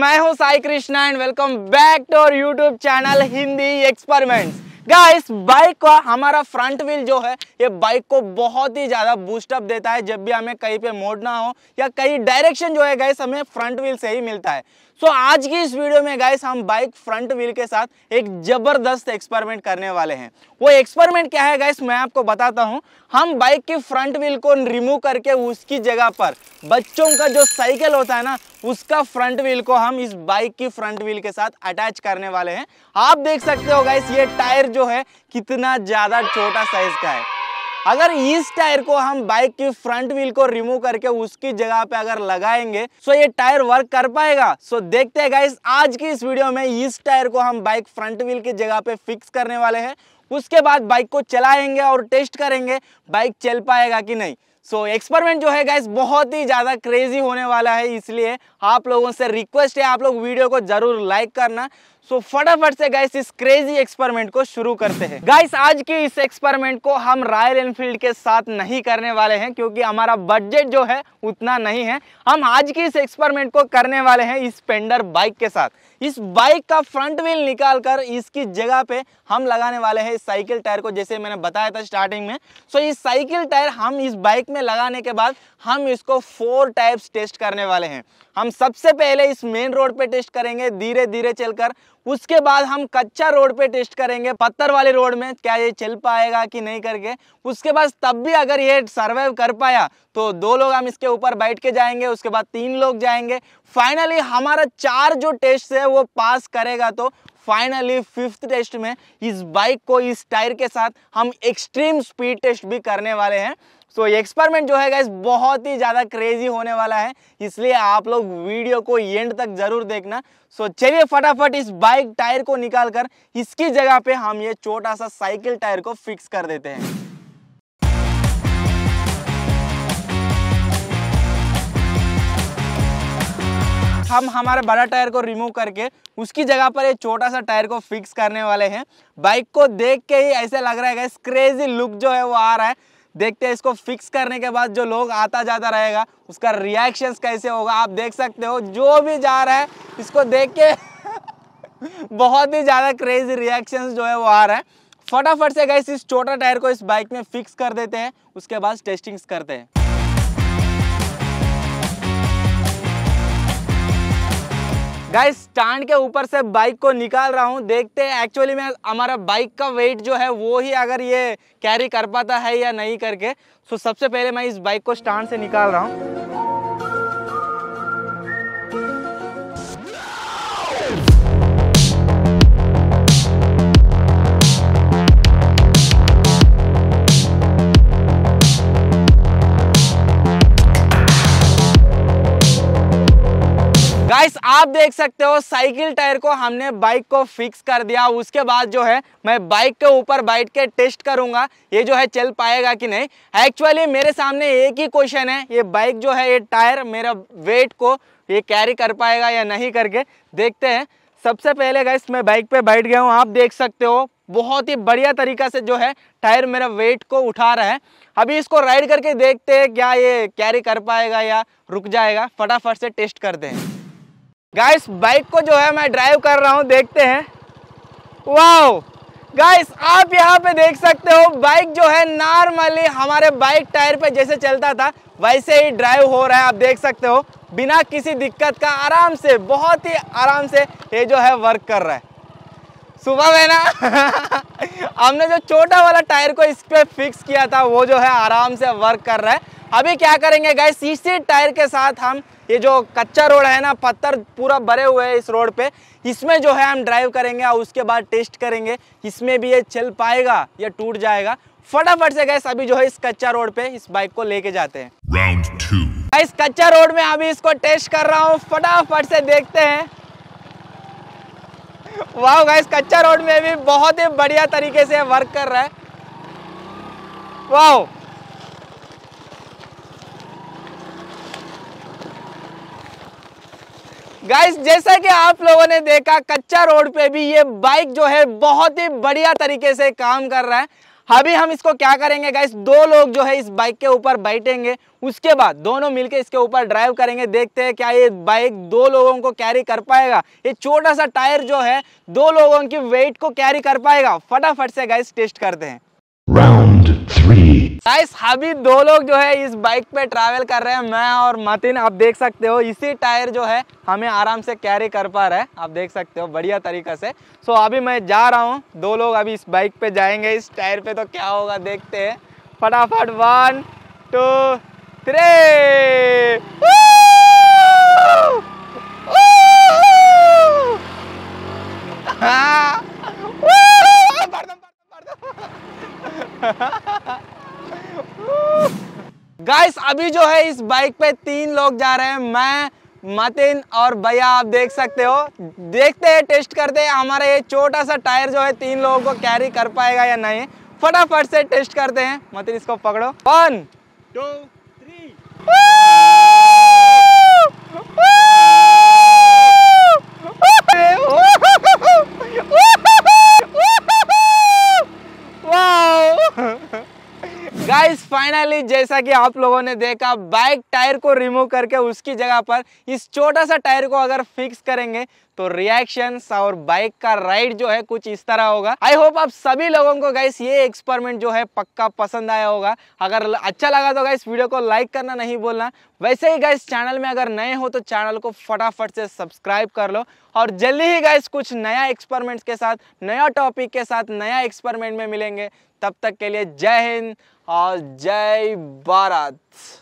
मैं हूं Sai Krishna and welcome back to our YouTube channel Hindi experiment guys bike का हमारा फ्रंट व्हील जो है ये बाइक को बहुत ही ज़्यादा बूस्टअप देता है जब भी हमें कहीं पे मोड़ना हो या कहीं डायरेक्शन जो है गाइस हमें फ्रंट व्हील से ही मिलता है सो so, आज की इस वीडियो में गाइस हम बाइक फ्रंट व्हील के साथ एक जबरदस्त एक्सपेरिमेंट करने वाले हैं वो एक्सपेरिमेंट क्या है गाइस मैं आपको बताता हूँ हम बाइक की फ्रंट व्हील को रिमूव करके उसकी जगह पर बच्चों का जो साइकिल होता है ना उसका फ्रंट व्हील को हम इस बाइक की फ्रंट व्हील के साथ अटैच करने वाले हैं आप देख सकते हो गाइस ये टायर जो है कितना ज्यादा छोटा साइज का है अगर इस टायर को हम बाइक की फ्रंट व्हील को रिमूव करके उसकी जगह पे अगर लगाएंगे सो ये टायर वर्क कर पाएगा सो देखते हैं गाइस आज की इस वीडियो में इस टायर को हम बाइक फ्रंट व्हील की जगह पे फिक्स करने वाले हैं उसके बाद बाइक को चलाएंगे और टेस्ट करेंगे बाइक चल पाएगा कि नहीं सो so, एक्सपेरिमेंट जो है गाइस बहुत ही ज़्यादा क्रेजी होने वाला है इसलिए आप लोगों से रिक्वेस्ट है आप लोग वीडियो को ज़रूर लाइक करना सो so, फटाफट से गाइस इस क्रेजी एक्सपेरिमेंट को शुरू करते हैं गाइस आज की इस एक्सपेरिमेंट को हम रॉयल एनफील्ड के साथ नहीं करने वाले हैं क्योंकि हमारा बजट जो है उतना नहीं है हम आज की इस एक्सपेरिमेंट को करने वाले हैं इस पेंडर बाइक के साथ इस बाइक का फ्रंट व्हील निकाल कर इसकी जगह पे हम लगाने वाले हैं इस साइकिल टायर को जैसे मैंने बताया था स्टार्टिंग में सो इस साइकिल टायर हम इस बाइक में लगाने के बाद हम इसको फोर टाइप्स टेस्ट करने वाले हैं हम सबसे पहले इस मेन रोड पे टेस्ट करेंगे धीरे धीरे चलकर उसके बाद हम कच्चा रोड पे टेस्ट करेंगे पत्थर वाले रोड में क्या ये चल पाएगा कि नहीं करके उसके बाद तब भी अगर ये सर्वाइव कर पाया तो दो लोग हम इसके ऊपर बैठ के जाएंगे उसके बाद तीन लोग जाएंगे फाइनली हमारा चार जो टेस्ट है वो पास करेगा तो फाइनली फिफ्थ टेस्ट में इस बाइक को इस टायर के साथ हम एक्सट्रीम स्पीड टेस्ट भी करने वाले हैं सो so, ये एक्सपेरिमेंट जो है गाइस बहुत ही ज़्यादा क्रेजी होने वाला है इसलिए आप लोग वीडियो को एंड तक ज़रूर देखना सो so, चलिए फटाफट इस बाइक टायर को निकाल कर इसकी जगह पे हम ये छोटा सा साइकिल टायर को फिक्स कर देते हैं हम हमारे बड़ा टायर को रिमूव करके उसकी जगह पर ये छोटा सा टायर को फिक्स करने वाले हैं बाइक को देख के ही ऐसे लग रहा है क्रेजी लुक जो है वो आ रहा है देखते हैं इसको फिक्स करने के बाद जो लोग आता जाता रहेगा उसका रिएक्शन कैसे होगा आप देख सकते हो जो भी जा रहा है इसको देख के बहुत ही ज़्यादा क्रेज रिएक्शंस जो है वो आ रहा है फटाफट से गए इस छोटा टायर को इस बाइक में फिक्स कर देते हैं उसके बाद टेस्टिंग्स करते हैं गाइस स्टैंड के ऊपर से बाइक को निकाल रहा हूँ देखते हैं एक्चुअली में हमारा बाइक का वेट जो है वो ही अगर ये कैरी कर पाता है या नहीं करके सो तो सबसे पहले मैं इस बाइक को स्टैंड से निकाल रहा हूँ गाइस आप देख सकते हो साइकिल टायर को हमने बाइक को फिक्स कर दिया उसके बाद जो है मैं बाइक के ऊपर बैठ के टेस्ट करूंगा ये जो है चल पाएगा कि नहीं एक्चुअली मेरे सामने एक ही क्वेश्चन है ये बाइक जो है ये टायर मेरा वेट को ये कैरी कर पाएगा या नहीं करके देखते हैं सबसे पहले गाइस मैं बाइक पे बैठ गया हूँ आप देख सकते हो बहुत ही बढ़िया तरीका से जो है टायर मेरा वेट को उठा रहा है अभी इसको राइड करके देखते हैं क्या ये कैरी कर पाएगा या रुक जाएगा फटाफट से टेस्ट करते हैं गाइस बाइक को जो है मैं ड्राइव कर रहा हूँ देखते हैं वाओ गाइस आप यहाँ पे देख सकते हो बाइक जो है नॉर्मली हमारे बाइक टायर पे जैसे चलता था वैसे ही ड्राइव हो रहा है आप देख सकते हो बिना किसी दिक्कत का आराम से बहुत ही आराम से ये जो है वर्क कर रहा है सुबह में ना हमने जो छोटा वाला टायर को इस पर फिक्स किया था वो जो है आराम से वर्क कर रहा है अभी क्या करेंगे गाइस सीसी टायर के साथ हम ये जो कच्चा रोड है ना पत्थर पूरा भरे हुए हैं इस रोड पे इसमें जो है हम ड्राइव करेंगे और उसके बाद टेस्ट करेंगे इसमें भी ये चल पाएगा या टूट जाएगा फटाफट से गैस अभी जो है इस कच्चा रोड पे इस बाइक को लेके जाते हैं राउंड टू इस कच्चा रोड में अभी इसको टेस्ट कर रहा हूँ फटाफट से देखते हैं वाह गाइस कच्चा रोड में भी बहुत ही बढ़िया तरीके से वर्क कर रहा है वाह गाइस जैसा कि आप लोगों ने देखा कच्चा रोड पे भी ये बाइक जो है बहुत ही बढ़िया तरीके से काम कर रहा है अभी हम इसको क्या करेंगे गाइस दो लोग जो है इस बाइक के ऊपर बैठेंगे उसके बाद दोनों मिलके इसके ऊपर ड्राइव करेंगे देखते हैं क्या ये बाइक दो लोगों को कैरी कर पाएगा ये छोटा सा टायर जो है दो लोगों की वेट को कैरी कर पाएगा फटाफट से गाइस टेस्ट करते हैं राउंड थ्री गाइस अभी दो लोग जो है इस बाइक पे ट्रैवल कर रहे हैं मैं और मतिन आप देख सकते हो इसी टायर जो है हमें आराम से कैरी कर पा रहा है आप देख सकते हो बढ़िया तरीका से सो अभी मैं जा रहा हूँ दो लोग अभी इस बाइक पे जाएंगे इस टायर पे तो क्या होगा देखते हैं फटाफट वन टू थ्री हाँ गाइस अभी जो है इस बाइक पे तीन लोग जा रहे हैं मैं मतिन और भैया आप देख सकते हो देखते हैं टेस्ट करते हैं हमारा ये छोटा सा टायर जो है तीन लोगों को कैरी कर पाएगा या नहीं फटाफट से टेस्ट करते हैं मतिन इसको पकड़ो वन टू थ्री गाइस जैसा कि आप लोगों ने देखा बाइक टायर को रिमूव करके उसकी जगह पर इस छोटा सा टायर को अगर फिक्स करेंगे तो रिएक्शन और बाइक का राइड जो है कुछ इस तरह होगा आई होप आप सभी लोगों को गाइस ये एक्सपेरिमेंट जो है पक्का पसंद आया होगा अगर अच्छा लगा तो गाइस वीडियो को लाइक करना नहीं बोलना वैसे ही गाइस चैनल में अगर नए हो तो चैनल को फटाफट से सब्सक्राइब कर लो और जल्दी ही गाइस कुछ नया एक्सपेरिमेंट्स के साथ नया टॉपिक के साथ नया एक्सपेरिमेंट में मिलेंगे तब तक के लिए जय हिंद और जय भारत